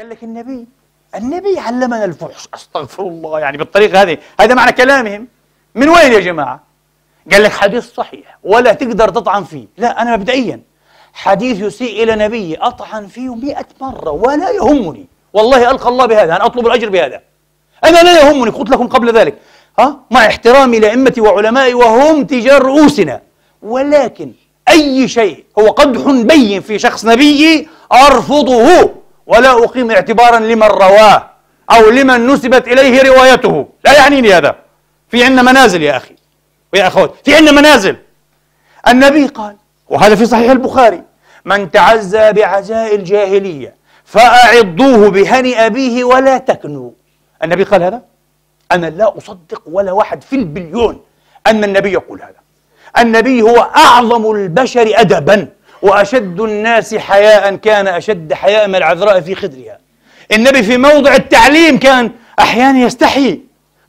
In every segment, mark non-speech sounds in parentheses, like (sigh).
قال لك النبي النبي علمنا الفحش استغفر الله يعني بالطريقه هذه هذا معنى كلامهم من وين يا جماعه قال لك حديث صحيح ولا تقدر تطعن فيه لا انا مبدئيا حديث يسيء الى نبي اطعن فيه مئة مره ولا يهمني والله القى الله بهذا انا اطلب الاجر بهذا انا لا يهمني قلت لكم قبل ذلك ها مع احترامي لائمتي وعلمائي وهم تجار رؤوسنا ولكن اي شيء هو قدح بين في شخص نبيي ارفضه ولا أقيم اعتبارا لمن رواه أو لمن نسبت إليه روايته لا يعنيني هذا في عندنا منازل يا أخي ويا أخوات في عندنا منازل النبي قال وهذا في صحيح البخاري من تعزى بعزاء الجاهلية فأعضوه بهن أبيه ولا تكنوا النبي قال هذا أنا لا أصدق ولا واحد في البليون أن النبي يقول هذا النبي هو أعظم البشر أدباً وأشد الناس حياء كان أشد حياء من العذراء في خدرها النبي في موضع التعليم كان أحيانا يستحي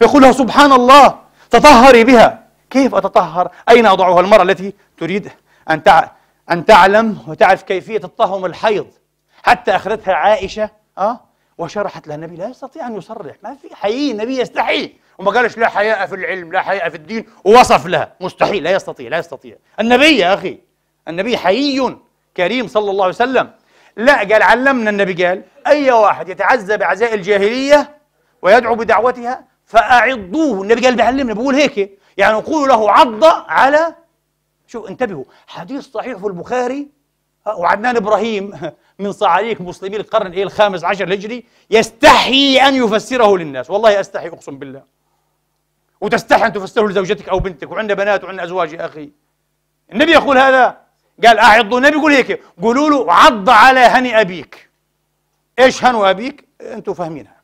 يقولها سبحان الله تطهري بها كيف أتطهر؟ أين أضعها المرأة التي تريد أن تع... أن تعلم وتعرف كيفية الطهر الحيض حتى أخذتها عائشة أه؟ وشرحت لها النبي لا يستطيع أن يصرح ما في حي النبي يستحي وما قالش لا حياء في العلم لا حياء في الدين ووصف لها مستحيل لا يستطيع لا يستطيع النبي يا أخي النبي حيي كريم صلى الله عليه وسلم لا قال علمنا النبي قال أي واحد يتعزى بعزاء الجاهلية ويدعو بدعوتها فأعضوه النبي قال بيعلمنا بيقول هيك يعني نقول له عض على شوف انتبهوا حديث صحيح في البخاري وعدنان إبراهيم (laughs) من صعاليك مسلمي القرن إيه الخامس عشر الهجري يستحي أن يفسره للناس والله أستحي أقسم بالله وتستحي أن تفسره لزوجتك أو بنتك وعندنا بنات وعندنا أزواج يا أخي النبي يقول هذا قال أعضوا النبي يقول هيك قولوا له عض على هني أبيك إيش هنو أبيك؟ أنتم فاهمينها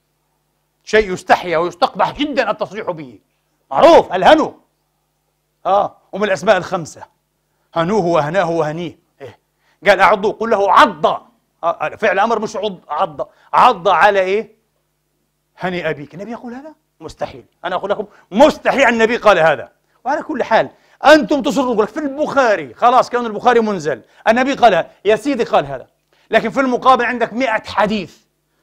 شيء يستحيا ويستقبح جدا التصريح به معروف الهنو آه ومن الأسماء الخمسة هنوه وهناه وهنيه إيه؟ قال أعضوا قل له عض آه،, آه فعل أمر مش عض عض عض على إيه؟ هني أبيك النبي يقول هذا؟ مستحيل أنا أقول لكم مستحيل النبي قال هذا وعلى كل حال انتم تصرون يقول لك في البخاري خلاص كان البخاري منزل النبي قالها يا سيدي قال هذا لكن في المقابل عندك مئة حديث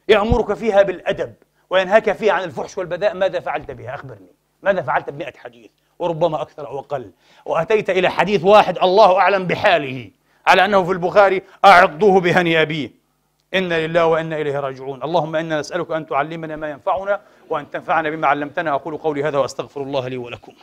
يأمرك فيها بالأدب وينهاك فيها عن الفحش والبذاء ماذا فعلت بها أخبرني ماذا فعلت بمئة حديث وربما أكثر أو أقل وأتيت إلى حديث واحد الله أعلم بحاله على أنه في البخاري أعضوه بهني أبيه إنا لله وإنا إليه راجعون اللهم إنا نسألك أن تعلمنا ما ينفعنا وأن تنفعنا بما علمتنا أقول قولي هذا وأستغفر الله لي ولكم